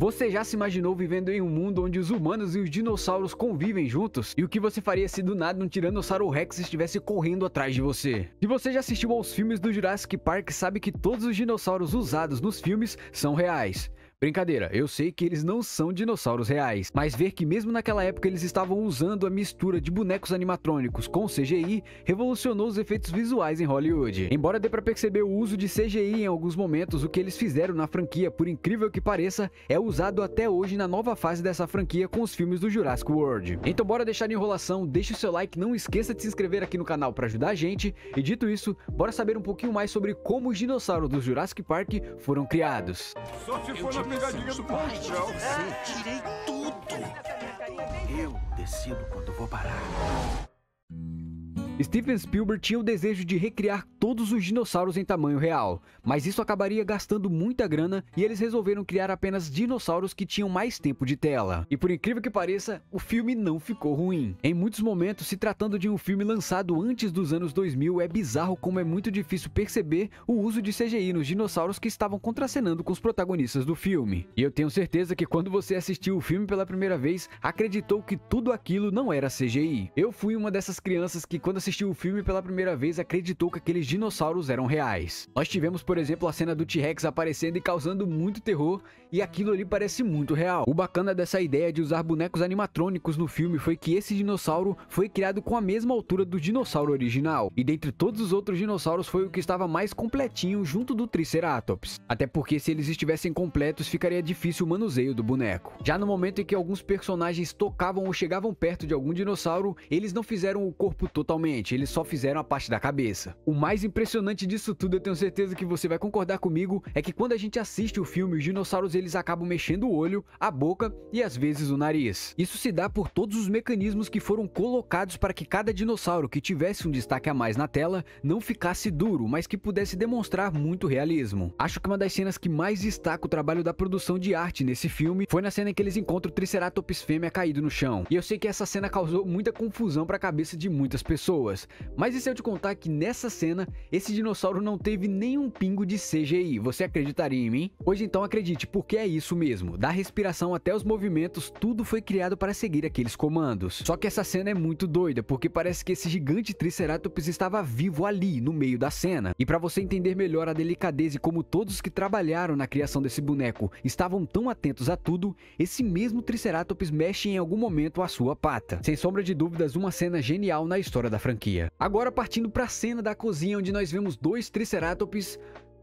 Você já se imaginou vivendo em um mundo onde os humanos e os dinossauros convivem juntos? E o que você faria se do nada um Tiranossauro Rex estivesse correndo atrás de você? Se você já assistiu aos filmes do Jurassic Park, sabe que todos os dinossauros usados nos filmes são reais. Brincadeira, eu sei que eles não são dinossauros reais, mas ver que mesmo naquela época eles estavam usando a mistura de bonecos animatrônicos com CGI revolucionou os efeitos visuais em Hollywood. Embora dê para perceber o uso de CGI em alguns momentos, o que eles fizeram na franquia, por incrível que pareça, é usado até hoje na nova fase dessa franquia com os filmes do Jurassic World. Então bora deixar de enrolação, deixa o seu like, não esqueça de se inscrever aqui no canal para ajudar a gente, e dito isso, bora saber um pouquinho mais sobre como os dinossauros do Jurassic Park foram criados. Só se for na pegadinha do paixão. Eu é. tirei tudo. Eu decido quando vou parar. Steven Spielberg tinha o desejo de recriar todos os dinossauros em tamanho real, mas isso acabaria gastando muita grana e eles resolveram criar apenas dinossauros que tinham mais tempo de tela. E por incrível que pareça, o filme não ficou ruim. Em muitos momentos, se tratando de um filme lançado antes dos anos 2000, é bizarro como é muito difícil perceber o uso de CGI nos dinossauros que estavam contracenando com os protagonistas do filme. E eu tenho certeza que quando você assistiu o filme pela primeira vez, acreditou que tudo aquilo não era CGI. Eu fui uma dessas crianças que quando assistiu o filme pela primeira vez acreditou que aqueles dinossauros eram reais. Nós tivemos, por exemplo, a cena do T-Rex aparecendo e causando muito terror, e aquilo ali parece muito real. O bacana dessa ideia de usar bonecos animatrônicos no filme foi que esse dinossauro foi criado com a mesma altura do dinossauro original, e dentre todos os outros dinossauros foi o que estava mais completinho junto do Triceratops. Até porque se eles estivessem completos, ficaria difícil o manuseio do boneco. Já no momento em que alguns personagens tocavam ou chegavam perto de algum dinossauro, eles não fizeram o corpo totalmente, eles só fizeram a parte da cabeça. O mais mais impressionante disso tudo, eu tenho certeza que você vai concordar comigo, é que quando a gente assiste o filme, os dinossauros eles acabam mexendo o olho, a boca e às vezes o nariz. Isso se dá por todos os mecanismos que foram colocados para que cada dinossauro que tivesse um destaque a mais na tela não ficasse duro, mas que pudesse demonstrar muito realismo. Acho que uma das cenas que mais destaca o trabalho da produção de arte nesse filme foi na cena em que eles encontram o Triceratops fêmea caído no chão. E eu sei que essa cena causou muita confusão para a cabeça de muitas pessoas, mas e se eu te contar que nessa cena esse dinossauro não teve nenhum pingo de CGI. Você acreditaria em mim? Pois então acredite, porque é isso mesmo. Da respiração até os movimentos, tudo foi criado para seguir aqueles comandos. Só que essa cena é muito doida, porque parece que esse gigante Triceratops estava vivo ali, no meio da cena. E para você entender melhor a delicadeza e como todos que trabalharam na criação desse boneco estavam tão atentos a tudo, esse mesmo Triceratops mexe em algum momento a sua pata. Sem sombra de dúvidas, uma cena genial na história da franquia. Agora partindo para a cena da cozinha onde nós vemos dois Triceratops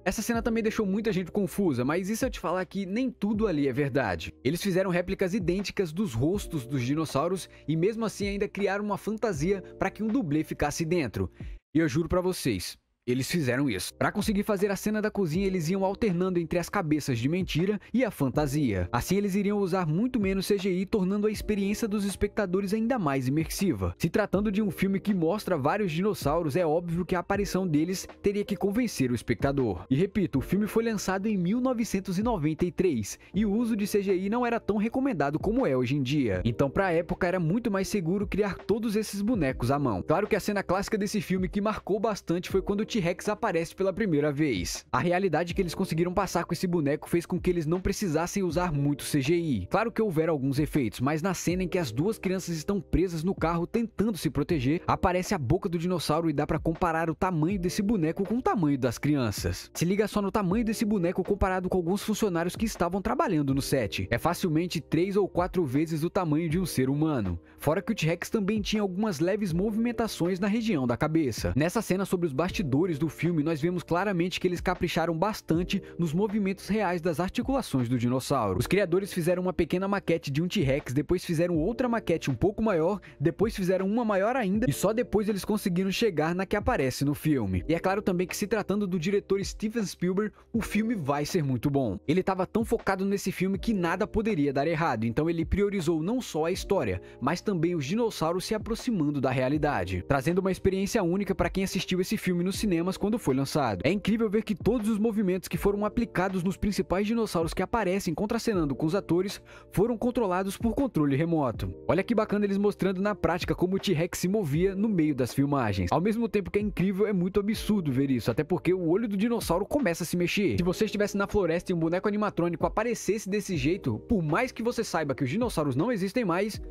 essa cena também deixou muita gente confusa, mas isso eu te falar que nem tudo ali é verdade? Eles fizeram réplicas idênticas dos rostos dos dinossauros e mesmo assim ainda criaram uma fantasia para que um dublê ficasse dentro. E eu juro para vocês, eles fizeram isso. Para conseguir fazer a cena da cozinha, eles iam alternando entre as cabeças de mentira e a fantasia. Assim, eles iriam usar muito menos CGI, tornando a experiência dos espectadores ainda mais imersiva. Se tratando de um filme que mostra vários dinossauros, é óbvio que a aparição deles teria que convencer o espectador. E repito, o filme foi lançado em 1993 e o uso de CGI não era tão recomendado como é hoje em dia. Então, para a época, era muito mais seguro criar todos esses bonecos à mão. Claro que a cena clássica desse filme que marcou bastante foi quando T-Rex aparece pela primeira vez. A realidade é que eles conseguiram passar com esse boneco fez com que eles não precisassem usar muito CGI. Claro que houveram alguns efeitos, mas na cena em que as duas crianças estão presas no carro tentando se proteger, aparece a boca do dinossauro e dá para comparar o tamanho desse boneco com o tamanho das crianças. Se liga só no tamanho desse boneco comparado com alguns funcionários que estavam trabalhando no set. É facilmente três ou quatro vezes o tamanho de um ser humano. Fora que o T-Rex também tinha algumas leves movimentações na região da cabeça. Nessa cena sobre os bastidores atores do filme, nós vemos claramente que eles capricharam bastante nos movimentos reais das articulações do dinossauro. Os criadores fizeram uma pequena maquete de um T-Rex, depois fizeram outra maquete um pouco maior, depois fizeram uma maior ainda e só depois eles conseguiram chegar na que aparece no filme. E é claro também que se tratando do diretor Steven Spielberg, o filme vai ser muito bom. Ele estava tão focado nesse filme que nada poderia dar errado, então ele priorizou não só a história, mas também os dinossauros se aproximando da realidade, trazendo uma experiência única para quem assistiu esse filme no cinema cinemas quando foi lançado. É incrível ver que todos os movimentos que foram aplicados nos principais dinossauros que aparecem contracenando com os atores foram controlados por controle remoto. Olha que bacana eles mostrando na prática como o T-Rex se movia no meio das filmagens. Ao mesmo tempo que é incrível, é muito absurdo ver isso, até porque o olho do dinossauro começa a se mexer. Se você estivesse na floresta e um boneco animatrônico aparecesse desse jeito, por mais que você saiba que os dinossauros não existem mais,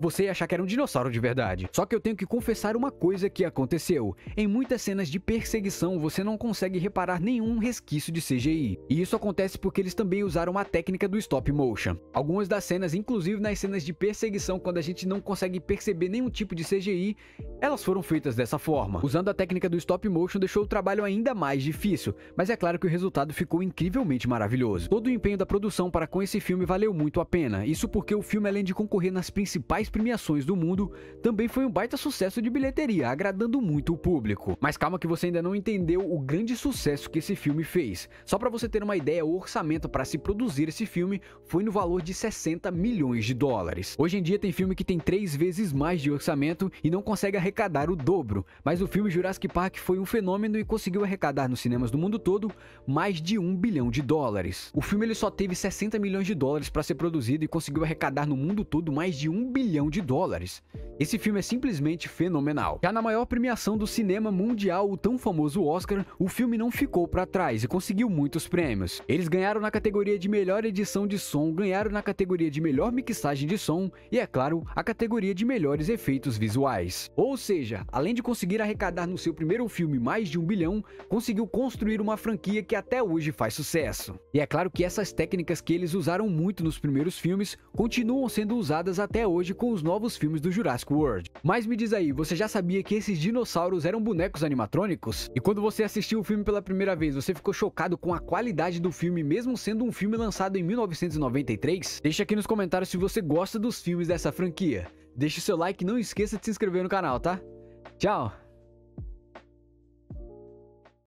você ia achar que era um dinossauro de verdade. Só que eu tenho que confessar uma coisa que aconteceu. Em muitas cenas de perseguição, você não consegue reparar nenhum resquício de CGI. E isso acontece porque eles também usaram a técnica do stop motion. Algumas das cenas, inclusive nas cenas de perseguição, quando a gente não consegue perceber nenhum tipo de CGI, elas foram feitas dessa forma. Usando a técnica do stop motion deixou o trabalho ainda mais difícil, mas é claro que o resultado ficou incrivelmente maravilhoso. Todo o empenho da produção para com esse filme valeu muito a pena, isso porque o filme além de concorrer nas principais premiações do mundo, também foi um baita sucesso de bilheteria, agradando muito o público. Mas calma que você ainda não entendeu o grande sucesso que esse filme fez. Só para você ter uma ideia, o orçamento para se produzir esse filme foi no valor de 60 milhões de dólares. Hoje em dia tem filme que tem três vezes mais de orçamento e não consegue arrecadar o dobro, mas o filme Jurassic Park foi um fenômeno e conseguiu arrecadar nos cinemas do mundo todo mais de 1 bilhão de dólares. O filme ele só teve 60 milhões de dólares para ser produzido e conseguiu arrecadar no mundo todo mais de 1 bilhão de dólares. Esse filme é simplesmente fenomenal. Já na maior premiação do cinema mundial, o tão famoso Oscar, o filme não ficou para trás e conseguiu muitos prêmios. Eles ganharam na categoria de melhor edição de som, ganharam na categoria de melhor mixagem de som e, é claro, a categoria de melhores efeitos visuais. Ou seja, além de conseguir arrecadar no seu primeiro filme mais de um bilhão, conseguiu construir uma franquia que até hoje faz sucesso. E é claro que essas técnicas que eles usaram muito nos primeiros filmes continuam sendo usadas até hoje com os novos filmes do Jurassic mas me diz aí, você já sabia que esses dinossauros eram bonecos animatrônicos? E quando você assistiu o filme pela primeira vez, você ficou chocado com a qualidade do filme, mesmo sendo um filme lançado em 1993? Deixa aqui nos comentários se você gosta dos filmes dessa franquia. Deixe seu like e não esqueça de se inscrever no canal, tá? Tchau!